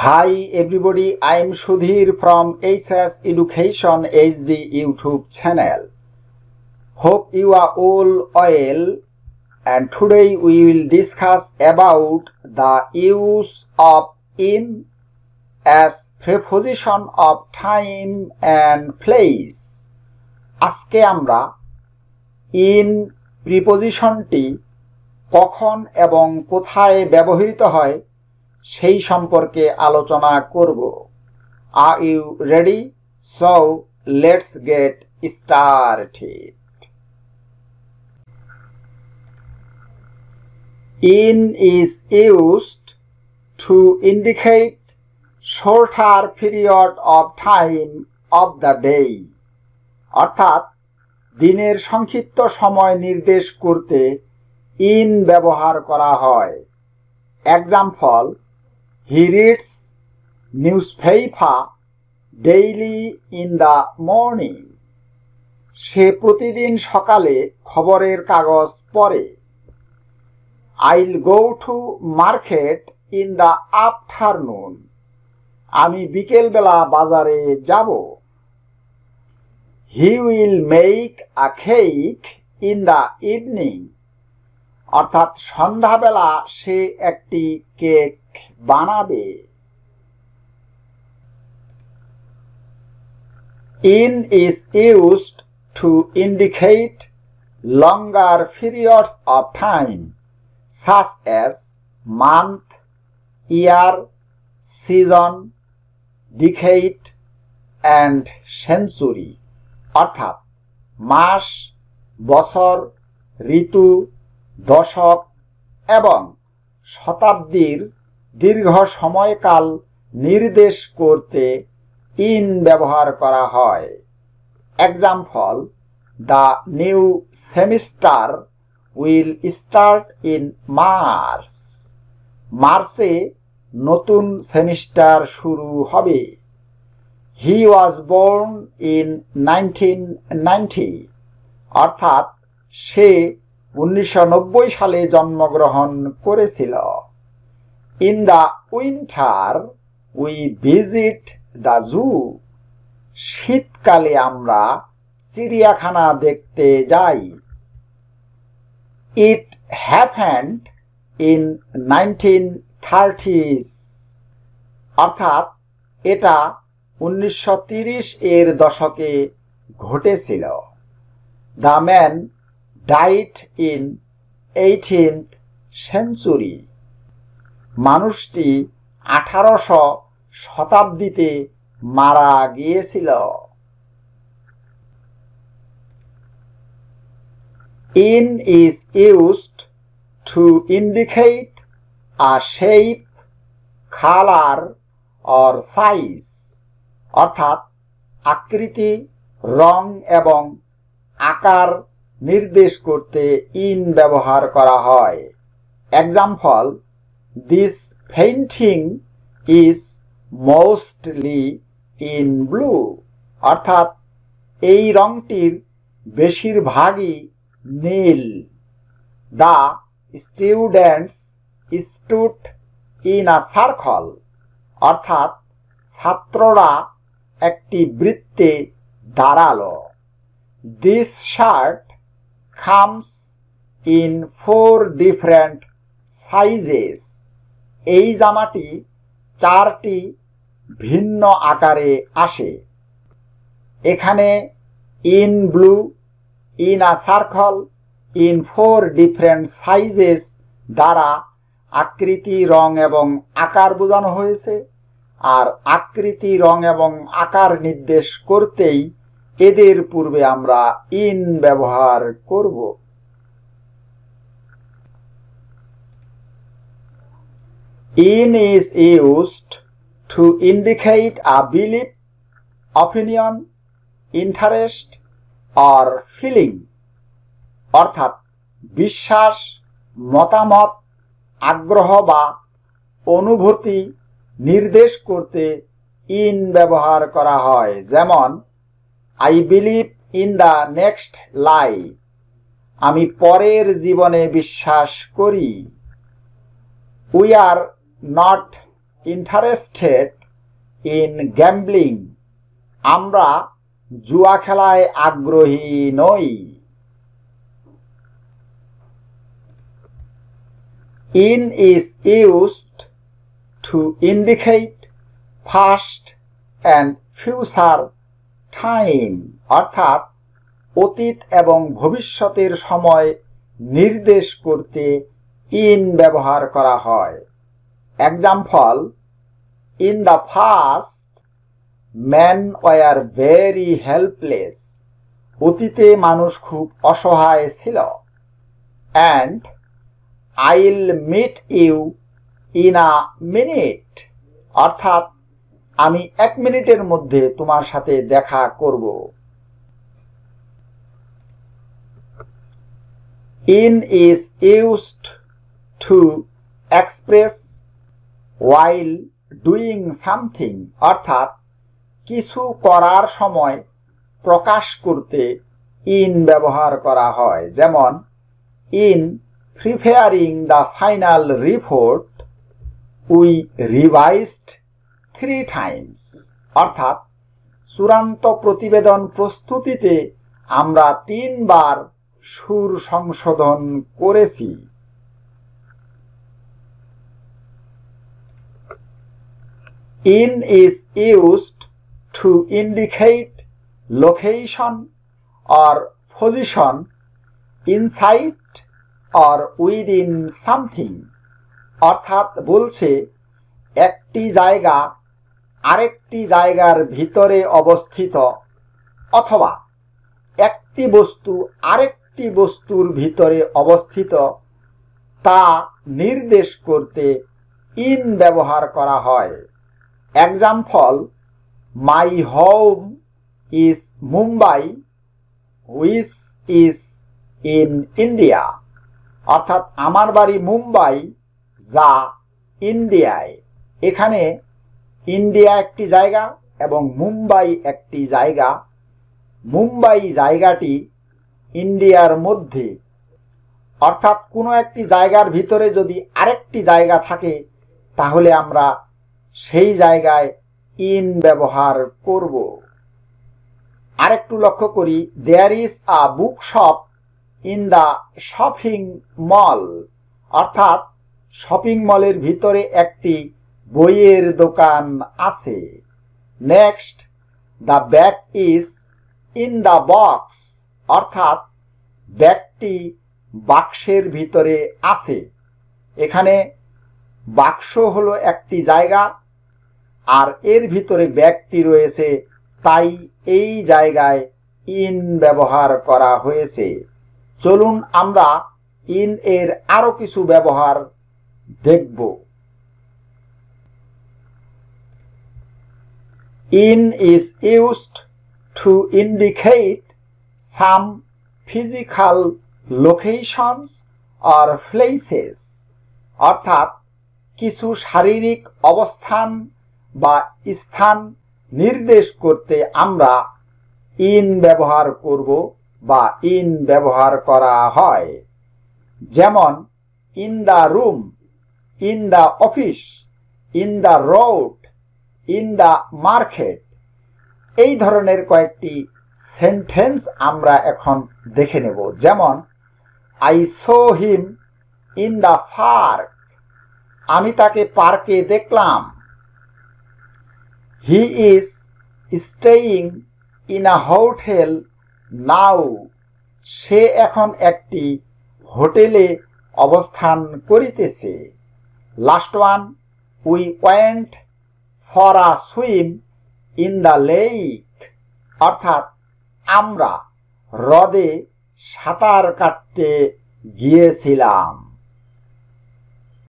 High everybody I am Sudhir from H S education H D YouTube channel hope you are all well and today we will discuss about the use of in as preposition of time and place আজকে আমরা in প্রিপোজিশনটি কখন এবং কোথায় ব্যবহৃত হয় সেই সম্পর্কে আলোচনা করব are you ready so let's get started in is used to indicate shorter period of time of the day অর্থাৎ দিনের সংক্ষিপ্ত সময় নির্দেশ করতে ইন ব্যবহার করা হয় example He reads newspaper daily in the morning. সে প্রতিদিন সকালে খবরের কাগজ পড়ে I'll go to market in the afternoon আমি বিকেলবেলা বাজারে যাব he will make a cake in the evening অর্থাৎ সন্ধ্যাবেলা সে একটি কেক বানাবে in is used to indicate longer periods of time such as month year season decade and century অর্থাৎ মাস বছর ঋতু দশক এবং শতাব্দীর দীর্ঘ সময়কাল নির্দেশ করতে ইন ব্যবহার করা হয় example the new semester will start in March মার্চে নতুন সেমিস্টার শুরু হবে he was born in nineteen অর্থাৎ সে উনিশশো সালে জন্মগ্রহণ করেছিল in the winter we visit the zoo শীতকালে আমরা চিড়িয়াখানা দেখতে যাই it happened in nineteen thirties অর্থাৎ এটা উনিশশো এর দশকে ঘটেছিল the man died in eighteenth century মানুষটি আঠারোশো শতাব্দীতে মারা গিয়েছিল in is used to indicate a shape খালার অর সাইজ অর্থাৎ আকৃতি রং এবং আকার নির্দেশ করতে ইন ব্যবহার করা হয় example this painting is mostly in blue অর্থাৎ এই রংটির বেশিরভাগই নীল the students stood in a circle অর্থাৎ ছাত্ররা একটি বৃত্তে দাঁড়াল this shirt comes in four different sizes এই জামাটি চারটি ভিন্ন আকারে আসে এখানে in blue in a circle in four different sizes দ্বারা আকৃতি রং এবং আকার বোঝানো হয়েছে আর আকৃতি রং এবং আকার নির্দেশ করতেই এদের পূর্বে আমরা ইন ব্যবহার করব in is used to indicate a believe opinion interest আর ফিলিং অর্থাৎ বিশ্বাস মতামত আগ্রহ বা অনুভূতি নির্দেশ করতে ইন ব্যবহার করা হয় যেমন I believe in the next life আমি পরের জীবনে বিশ্বাস করি we are not interested in gambling আমরা জুয়া খেলায় আগ্রহী নই in is used to indicate first and future time অর্থাৎ অতীত এবং ভবিষ্যতের সময় নির্দেশ করতে ইন ব্যবহার করা হয় example in the first man were very helpless অতীতে মানুষ খুব অসহায় ছিল and I'll meet you in a minute অর্থাৎ আমি এক মিনিটের মধ্যে তোমার সাথে দেখা করব in is used to express while doing something অর্থাৎ কিছু করার সময় প্রকাশ করতে ইন ব্যবহার করা হয় যেমন in preparing the final report we revised three times অর্থাৎ চূড়ান্ত প্রতিবেদন প্রস্তুতিতে আমরা তিনবার সুর সংশোধন করেছি in is used to indicate location or position inside or within something অর্থাৎ বলছে একটি জায়গা আরেকটি জায়গার ভিতরে অবস্থিত অথবা একটি বস্তু আরেকটি বস্তুর ভিতরে অবস্থিত তা নির্দেশ করতে ইন ব্যবহার করা হয় example my home is Mumbai which is in India অর্থাৎ আমার বাড়ি মুম্বাই যা ইন্ডিয়ায় এখানে ইন্ডিয়া একটি জায়গা এবং মুম্বাই একটি জায়গা মুম্বাই জায়গাটি ইন্ডিয়ার মধ্যে অর্থাৎ কোনো একটি জায়গার ভিতরে যদি আরেকটি জায়গা থাকে তাহলে আমরা সেই জায়গায় ইন ব্যবহার করব আরেকটু লক্ষ্য করি there is a book shop in the shopping mall অর্থাৎ শপিং মলের ভিতরে একটি বইয়ের দোকান আছে next the bag is in the box অর্থাৎ ব্যাগটি বাক্সের ভিতরে আছে এখানে বাক্স হলো একটি জায়গা আর এর ভিতরে ব্যাগটি রয়েছে তাই এই জায়গায় ইন ব্যবহার করা হয়েছে চলুন আমরা ইন এর আরও কিছু ব্যবহার দেখব in is used to indicate some physical locations or places অর্থাৎ কিছু শারীরিক অবস্থান বা স্থান নির্দেশ করতে আমরা ইন ব্যবহার করব বা ইন ব্যবহার করা হয় যেমন in the room in the office in the road in the market এই ধরনের কয়েকটি সেন্টেন্স আমরা এখন দেখে নেব যেমন I saw him in the park আমি তাকে পার্কে দেখলাম he is staying in a hotel now সে এখন একটি হোটেলে অবস্থান করিতেছে লাস্ট ওয়ান উই পয়েন্ট হরা সুইম ইন দ্য লেক অর্থাৎ আমরা হ্রদে সাঁতার কাটতে গিয়েছিলাম